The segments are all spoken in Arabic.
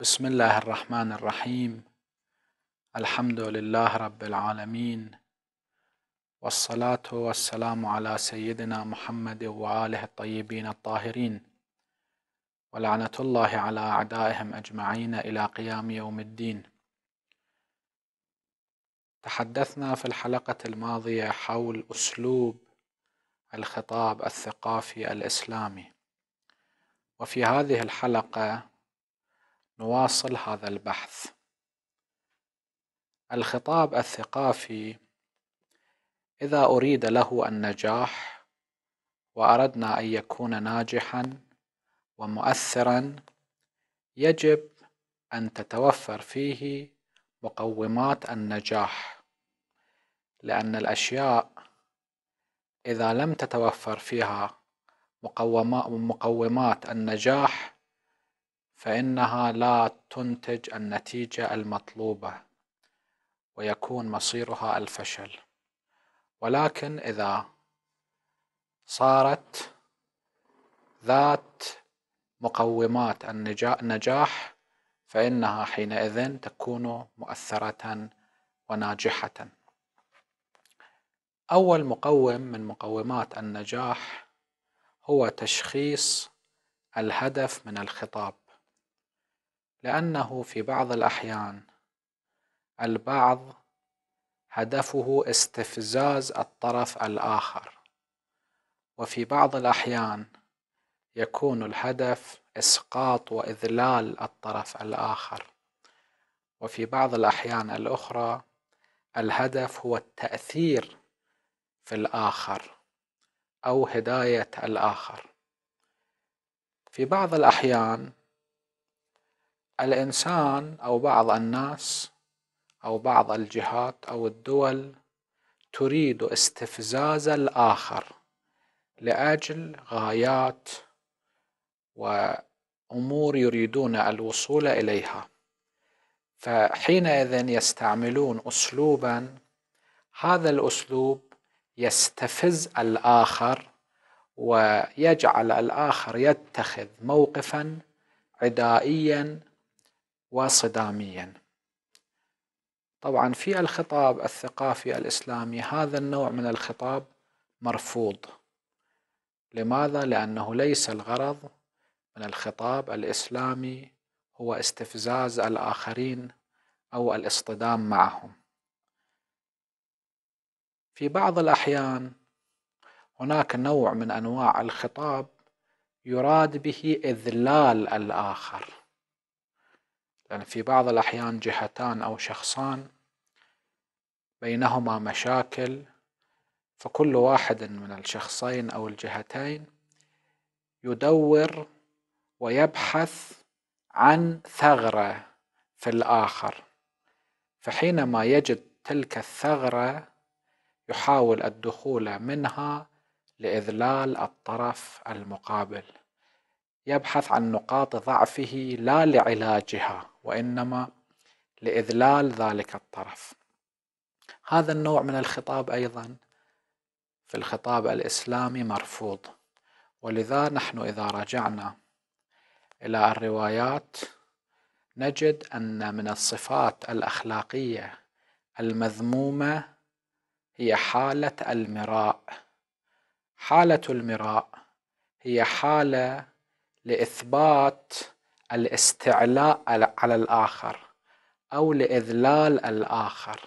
بسم الله الرحمن الرحيم الحمد لله رب العالمين والصلاة والسلام على سيدنا محمد وآله الطيبين الطاهرين ولعنة الله على أعدائهم أجمعين إلى قيام يوم الدين تحدثنا في الحلقة الماضية حول أسلوب الخطاب الثقافي الإسلامي وفي هذه الحلقة نواصل هذا البحث الخطاب الثقافي إذا أريد له النجاح وأردنا أن يكون ناجحا ومؤثرا يجب أن تتوفر فيه مقومات النجاح لأن الأشياء إذا لم تتوفر فيها مقومات النجاح فإنها لا تنتج النتيجة المطلوبة ويكون مصيرها الفشل ولكن إذا صارت ذات مقومات النجاح فإنها حينئذ تكون مؤثرة وناجحة أول مقوم من مقومات النجاح هو تشخيص الهدف من الخطاب لأنه في بعض الأحيان البعض هدفه استفزاز الطرف الآخر وفي بعض الأحيان يكون الهدف إسقاط وإذلال الطرف الآخر وفي بعض الأحيان الأخرى الهدف هو التأثير في الآخر أو هداية الآخر في بعض الأحيان الإنسان أو بعض الناس أو بعض الجهات أو الدول تريد استفزاز الآخر لأجل غايات وأمور يريدون الوصول إليها فحينئذ يستعملون أسلوبا هذا الأسلوب يستفز الآخر ويجعل الآخر يتخذ موقفا عدائيا وصداميا طبعا في الخطاب الثقافي الإسلامي هذا النوع من الخطاب مرفوض لماذا؟ لأنه ليس الغرض من الخطاب الإسلامي هو استفزاز الآخرين أو الاصطدام معهم في بعض الأحيان هناك نوع من أنواع الخطاب يراد به إذلال الآخر لأن يعني في بعض الأحيان جهتان أو شخصان بينهما مشاكل فكل واحد من الشخصين أو الجهتين يدور ويبحث عن ثغرة في الآخر فحينما يجد تلك الثغرة يحاول الدخول منها لإذلال الطرف المقابل يبحث عن نقاط ضعفه لا لعلاجها وإنما لإذلال ذلك الطرف هذا النوع من الخطاب أيضا في الخطاب الإسلامي مرفوض ولذا نحن إذا رجعنا إلى الروايات نجد أن من الصفات الأخلاقية المذمومة هي حالة المراء حالة المراء هي حالة لإثبات الاستعلاء على الآخر أو لإذلال الآخر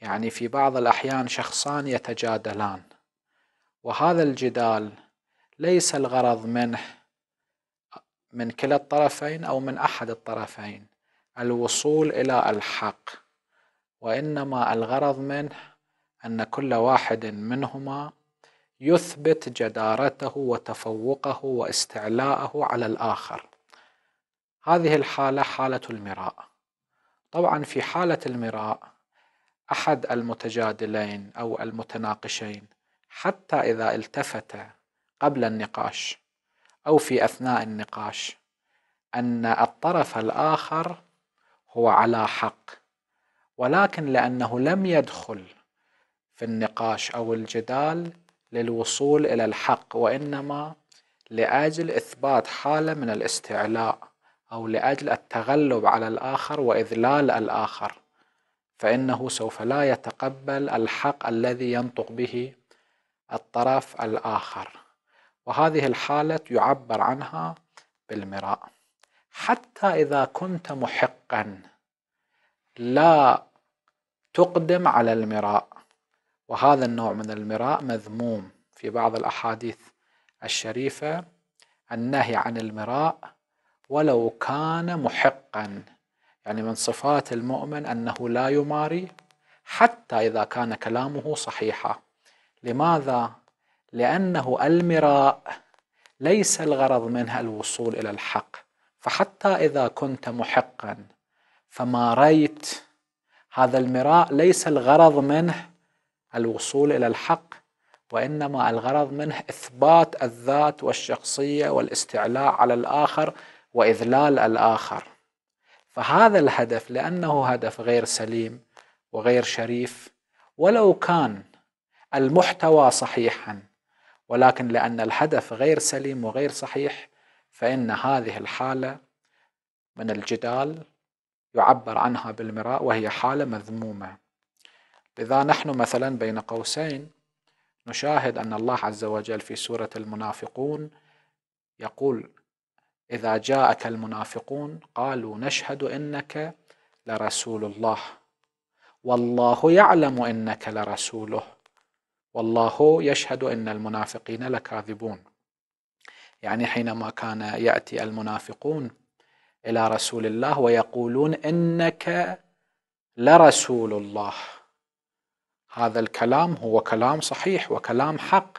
يعني في بعض الأحيان شخصان يتجادلان وهذا الجدال ليس الغرض منه من كلا الطرفين أو من أحد الطرفين الوصول إلى الحق وإنما الغرض منه أن كل واحد منهما يثبت جدارته وتفوقه واستعلاءه على الآخر هذه الحالة حالة المراء طبعا في حالة المراء أحد المتجادلين أو المتناقشين حتى إذا التفت قبل النقاش أو في أثناء النقاش أن الطرف الآخر هو على حق ولكن لأنه لم يدخل في النقاش أو الجدال للوصول إلى الحق وإنما لأجل إثبات حالة من الاستعلاء أو لأجل التغلب على الآخر وإذلال الآخر فإنه سوف لا يتقبل الحق الذي ينطق به الطرف الآخر وهذه الحالة يعبر عنها بالمراء حتى إذا كنت محقا لا تقدم على المراء وهذا النوع من المراء مذموم في بعض الأحاديث الشريفة النهي عن المراء ولو كان محقا يعني من صفات المؤمن أنه لا يماري حتى إذا كان كلامه صحيحا لماذا؟ لأنه المراء ليس الغرض منها الوصول إلى الحق فحتى إذا كنت محقا فماريت هذا المراء ليس الغرض منه الوصول إلى الحق وإنما الغرض منه إثبات الذات والشخصية والاستعلاء على الآخر وإذلال الآخر فهذا الهدف لأنه هدف غير سليم وغير شريف ولو كان المحتوى صحيحا ولكن لأن الهدف غير سليم وغير صحيح فإن هذه الحالة من الجدال يعبر عنها بالمراء وهي حالة مذمومة لذا نحن مثلا بين قوسين نشاهد أن الله عز وجل في سورة المنافقون يقول إذا جاءك المنافقون قالوا نشهد إنك لرسول الله والله يعلم إنك لرسوله والله يشهد إن المنافقين لكاذبون يعني حينما كان يأتي المنافقون إلى رسول الله ويقولون إنك لرسول الله هذا الكلام هو كلام صحيح وكلام حق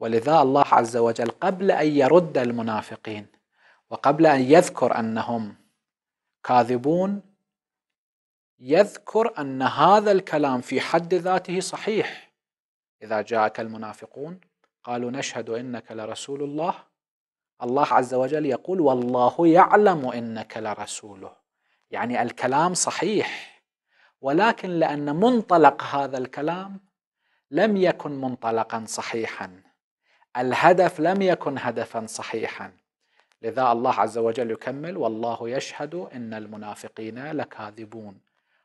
ولذا الله عز وجل قبل أن يرد المنافقين وقبل أن يذكر أنهم كاذبون يذكر أن هذا الكلام في حد ذاته صحيح إذا جاءك المنافقون قالوا نشهد إنك لرسول الله الله عز وجل يقول والله يعلم إنك لرسوله يعني الكلام صحيح ولكن لأن منطلق هذا الكلام لم يكن منطلقا صحيحا الهدف لم يكن هدفا صحيحا لذا الله عز وجل يكمل والله يشهد ان المنافقين لكاذبون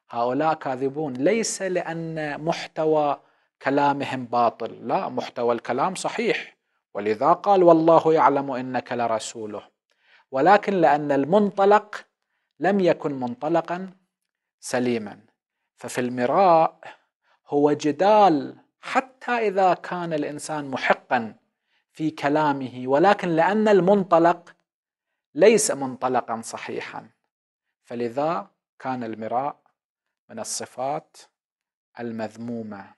هؤلاء كاذبون ليس لان محتوى كلامهم باطل لا محتوى الكلام صحيح ولذا قال والله يعلم انك لرسوله ولكن لان المنطلق لم يكن منطلقا سليما ففي المراء هو جدال حتى اذا كان الانسان محقا في كلامه ولكن لان المنطلق ليس منطلقا صحيحا فلذا كان المراء من الصفات المذمومه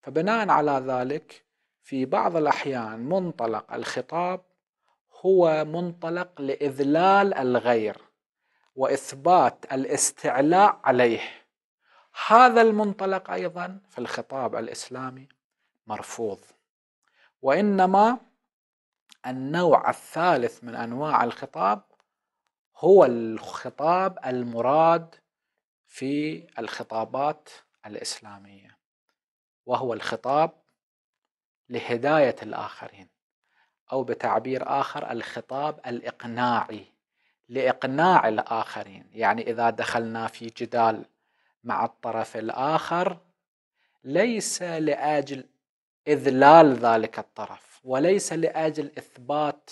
فبناء على ذلك في بعض الاحيان منطلق الخطاب هو منطلق لاذلال الغير واثبات الاستعلاء عليه هذا المنطلق ايضا في الخطاب الاسلامي مرفوض وانما النوع الثالث من انواع الخطاب هو الخطاب المراد في الخطابات الاسلاميه وهو الخطاب لهدايه الاخرين او بتعبير اخر الخطاب الاقناعي لاقناع الاخرين يعني اذا دخلنا في جدال مع الطرف الآخر ليس لأجل إذلال ذلك الطرف وليس لأجل إثبات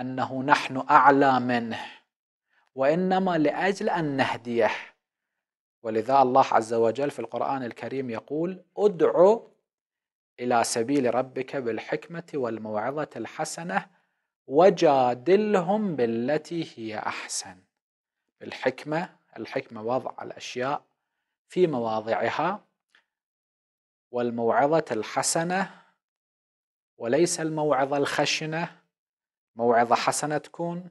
أنه نحن أعلى منه وإنما لأجل أن نهديه ولذا الله عز وجل في القرآن الكريم يقول ادع إلى سبيل ربك بالحكمة والموعظة الحسنة وجادلهم بالتي هي أحسن بالحكمة الحكمة وضع الأشياء في مواضعها والموعظة الحسنة وليس الموعظة الخشنة موعظة حسنة تكون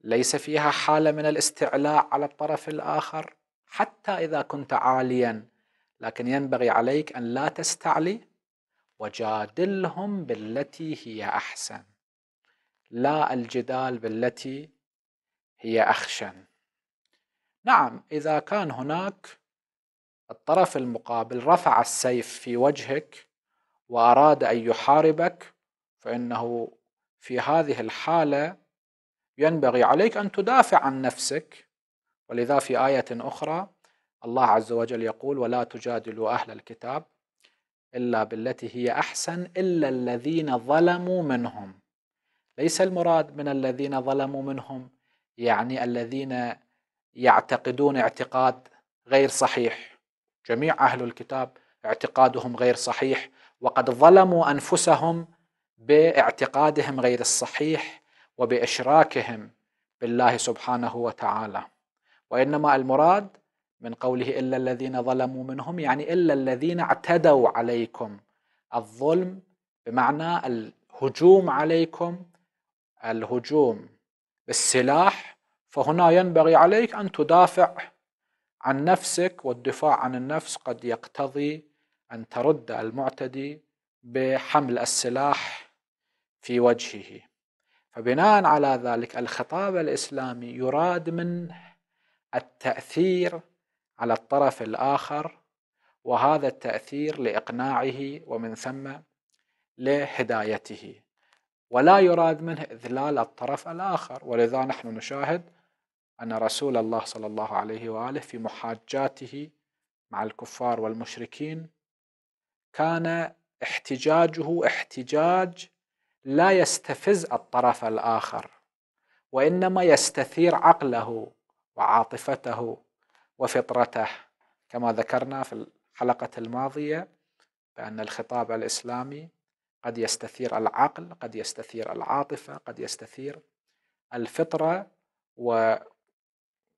ليس فيها حالة من الاستعلاء على الطرف الآخر حتى إذا كنت عاليا لكن ينبغي عليك أن لا تستعلي وجادلهم بالتي هي أحسن لا الجدال بالتي هي أخشن نعم إذا كان هناك الطرف المقابل رفع السيف في وجهك وأراد أن يحاربك فإنه في هذه الحالة ينبغي عليك أن تدافع عن نفسك ولذا في آية أخرى الله عز وجل يقول ولا تجادلوا أهل الكتاب إلا بالتي هي أحسن إلا الذين ظلموا منهم ليس المراد من الذين ظلموا منهم يعني الذين يعتقدون اعتقاد غير صحيح جميع أهل الكتاب اعتقادهم غير صحيح وقد ظلموا أنفسهم باعتقادهم غير الصحيح وبإشراكهم بالله سبحانه وتعالى وإنما المراد من قوله إلا الذين ظلموا منهم يعني إلا الذين اعتدوا عليكم الظلم بمعنى الهجوم عليكم الهجوم بالسلاح فهنا ينبغي عليك أن تدافع عن نفسك والدفاع عن النفس قد يقتضي أن ترد المعتدي بحمل السلاح في وجهه فبناء على ذلك الخطاب الإسلامي يراد منه التأثير على الطرف الآخر وهذا التأثير لإقناعه ومن ثم لهدايته ولا يراد منه إذلال الطرف الآخر ولذا نحن نشاهد أن رسول الله صلى الله عليه وآله في محاجاته مع الكفار والمشركين كان احتجاجه احتجاج لا يستفز الطرف الآخر وإنما يستثير عقله وعاطفته وفطرته كما ذكرنا في الحلقة الماضية بأن الخطاب الإسلامي قد يستثير العقل قد يستثير العاطفة قد يستثير الفطرة و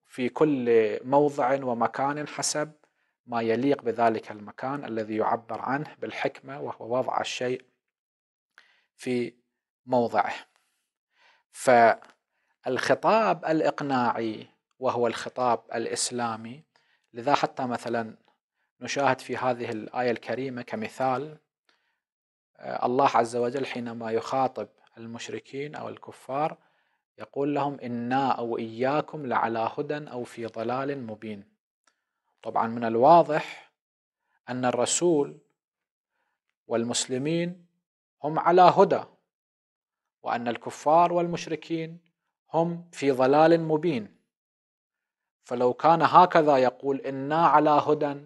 في كل موضع ومكان حسب ما يليق بذلك المكان الذي يعبر عنه بالحكمة وهو وضع الشيء في موضعه فالخطاب الإقناعي وهو الخطاب الإسلامي لذا حتى مثلا نشاهد في هذه الآية الكريمة كمثال آه، الله عز وجل حينما يخاطب المشركين أو الكفار يقول لهم إنا أو إياكم لعلى هدى أو في ضلال مبين طبعا من الواضح أن الرسول والمسلمين هم على هدى وأن الكفار والمشركين هم في ضلال مبين فلو كان هكذا يقول إنا على هدى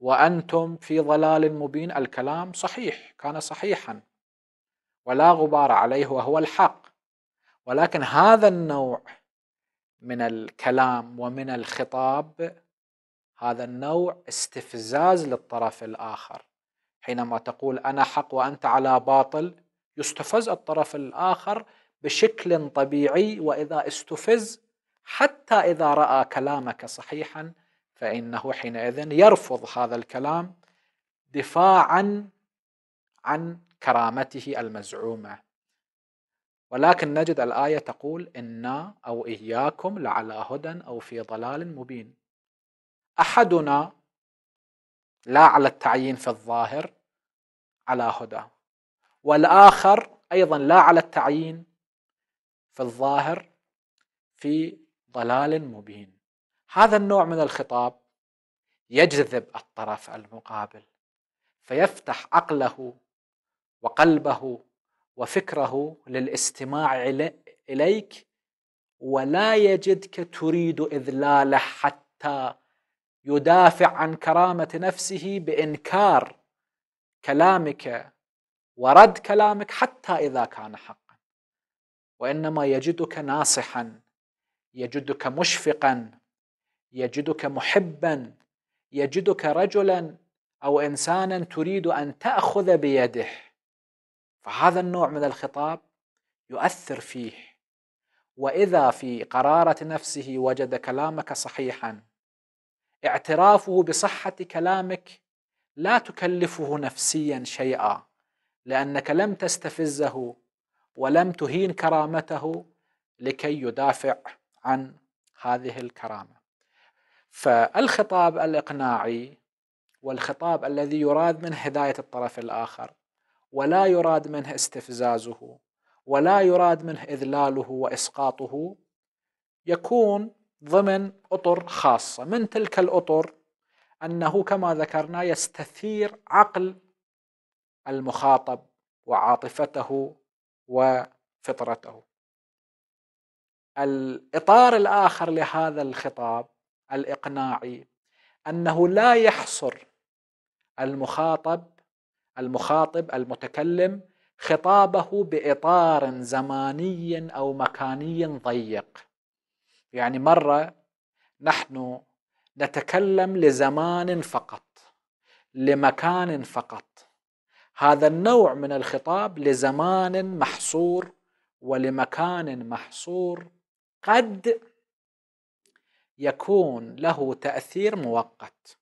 وأنتم في ضلال مبين الكلام صحيح كان صحيحا ولا غبار عليه وهو الحق ولكن هذا النوع من الكلام ومن الخطاب هذا النوع استفزاز للطرف الاخر حينما تقول انا حق وانت على باطل يستفز الطرف الاخر بشكل طبيعي واذا استفز حتى اذا راى كلامك صحيحا فانه حينئذ يرفض هذا الكلام دفاعا عن كرامته المزعومه ولكن نجد الآية تقول إنا أو إياكم لعلى هدى أو في ضلال مبين أحدنا لا على التعيين في الظاهر على هدى والآخر أيضا لا على التعيين في الظاهر في ضلال مبين هذا النوع من الخطاب يجذب الطرف المقابل فيفتح عقله وقلبه وفكره للاستماع اليك ولا يجدك تريد اذلاله حتى يدافع عن كرامه نفسه بانكار كلامك ورد كلامك حتى اذا كان حقا وانما يجدك ناصحا يجدك مشفقا يجدك محبا يجدك رجلا او انسانا تريد ان تاخذ بيده فهذا النوع من الخطاب يؤثر فيه واذا في قراره نفسه وجد كلامك صحيحا اعترافه بصحه كلامك لا تكلفه نفسيا شيئا لانك لم تستفزه ولم تهين كرامته لكي يدافع عن هذه الكرامه فالخطاب الاقناعي والخطاب الذي يراد من هدايه الطرف الاخر ولا يراد منه استفزازه ولا يراد منه اذلاله واسقاطه يكون ضمن اطر خاصه من تلك الاطر انه كما ذكرنا يستثير عقل المخاطب وعاطفته وفطرته الاطار الاخر لهذا الخطاب الاقناعي انه لا يحصر المخاطب المخاطب المتكلم خطابه باطار زماني او مكاني ضيق يعني مره نحن نتكلم لزمان فقط لمكان فقط هذا النوع من الخطاب لزمان محصور ولمكان محصور قد يكون له تاثير مؤقت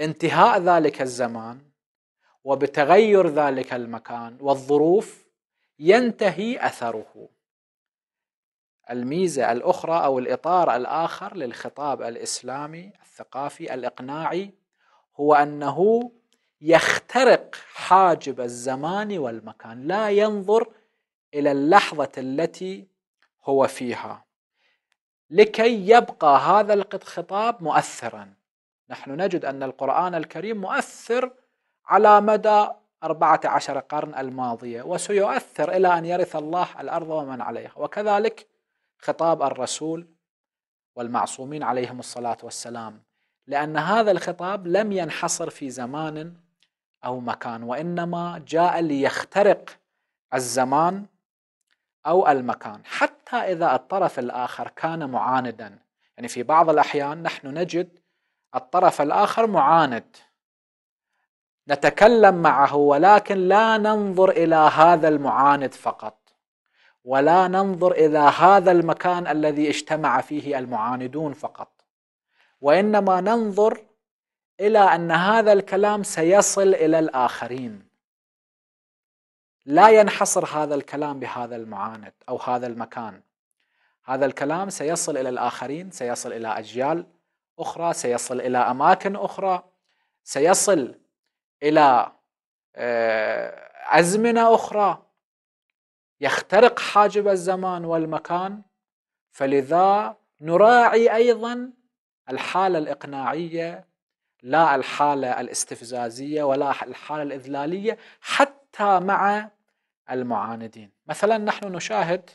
انتهاء ذلك الزمان وبتغير ذلك المكان والظروف ينتهي اثره الميزه الاخرى او الاطار الاخر للخطاب الاسلامي الثقافي الاقناعي هو انه يخترق حاجب الزمان والمكان لا ينظر الى اللحظه التي هو فيها لكي يبقى هذا الخطاب مؤثرا نحن نجد أن القرآن الكريم مؤثر على مدى أربعة عشر قرن الماضية وسيؤثر إلى أن يرث الله الأرض ومن عليها وكذلك خطاب الرسول والمعصومين عليهم الصلاة والسلام لأن هذا الخطاب لم ينحصر في زمان أو مكان وإنما جاء ليخترق الزمان أو المكان حتى إذا الطرف الآخر كان معاندا يعني في بعض الأحيان نحن نجد الطرف الآخر معاند نتكلم معه ولكن لا ننظر إلى هذا المعاند فقط ولا ننظر إلى هذا المكان الذي اجتمع فيه المعاندون فقط وإنما ننظر إلى أن هذا الكلام سيصل إلى الآخرين لا ينحصر هذا الكلام بهذا المعاند أو هذا المكان هذا الكلام سيصل إلى الآخرين سيصل إلى أجيال أخرى سيصل إلى أماكن أخرى سيصل إلى آه، أزمنة أخرى يخترق حاجب الزمان والمكان فلذا نراعي أيضا الحالة الإقناعية لا الحالة الاستفزازية ولا الحالة الإذلالية حتى مع المعاندين مثلا نحن نشاهد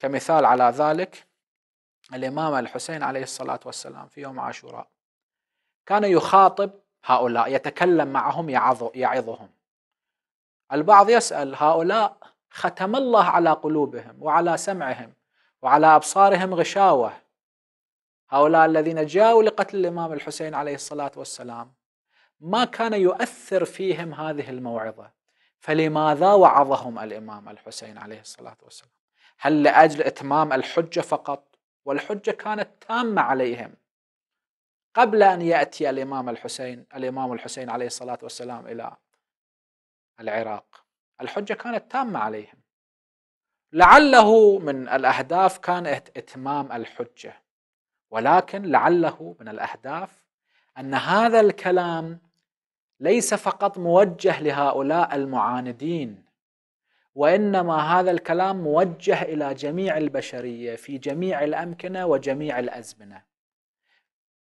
كمثال على ذلك الإمام الحسين عليه الصلاة والسلام في يوم عاشوراء كان يخاطب هؤلاء يتكلم معهم يعظهم البعض يسأل هؤلاء ختم الله على قلوبهم وعلى سمعهم وعلى أبصارهم غشاوة هؤلاء الذين جاءوا لقتل الإمام الحسين عليه الصلاة والسلام ما كان يؤثر فيهم هذه الموعظة فلماذا وعظهم الإمام الحسين عليه الصلاة والسلام هل لأجل إتمام الحجة فقط والحجة كانت تامة عليهم قبل أن يأتي الإمام الحسين الإمام الحسين عليه الصلاة والسلام إلى العراق الحجة كانت تامة عليهم لعله من الأهداف كان إتمام الحجة ولكن لعله من الأهداف أن هذا الكلام ليس فقط موجه لهؤلاء المعاندين وانما هذا الكلام موجه الى جميع البشريه في جميع الامكنه وجميع الازمنه.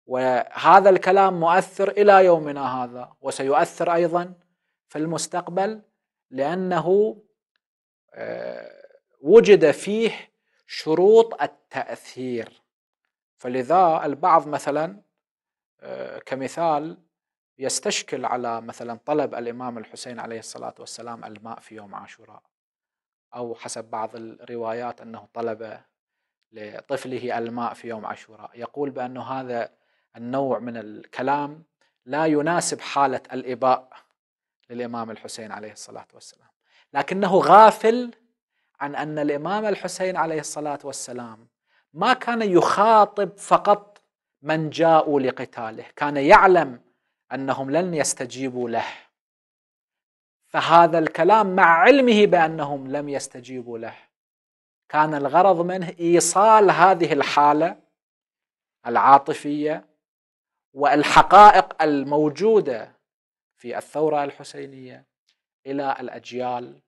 وهذا الكلام مؤثر الى يومنا هذا وسيؤثر ايضا في المستقبل لانه آه، وجد فيه شروط التاثير. فلذا البعض مثلا آه، كمثال يستشكل على مثلا طلب الامام الحسين عليه الصلاه والسلام الماء في يوم عاشوراء أو حسب بعض الروايات أنه طلب لطفله الماء في يوم عاشوراء يقول بأن هذا النوع من الكلام لا يناسب حالة الإباء للإمام الحسين عليه الصلاة والسلام لكنه غافل عن أن الإمام الحسين عليه الصلاة والسلام ما كان يخاطب فقط من جاءوا لقتاله كان يعلم أنهم لن يستجيبوا له فهذا الكلام مع علمه بانهم لم يستجيبوا له كان الغرض منه ايصال هذه الحاله العاطفيه والحقائق الموجوده في الثوره الحسينيه الى الاجيال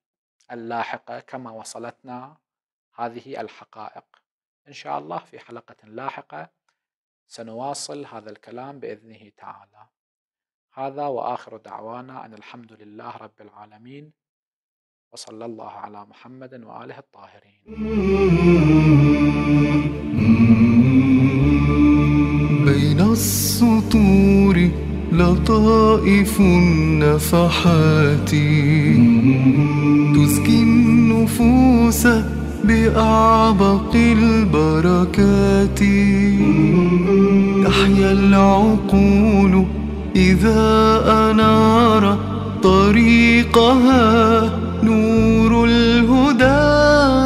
اللاحقه كما وصلتنا هذه الحقائق ان شاء الله في حلقه لاحقه سنواصل هذا الكلام باذنه تعالى هذا واخر دعوانا ان الحمد لله رب العالمين وصلى الله على محمد واله الطاهرين. بين السطور لطائف النفحات تزكي النفوس بأعبق البركات تحيا العقول إذا أنار طريقها نور الهدى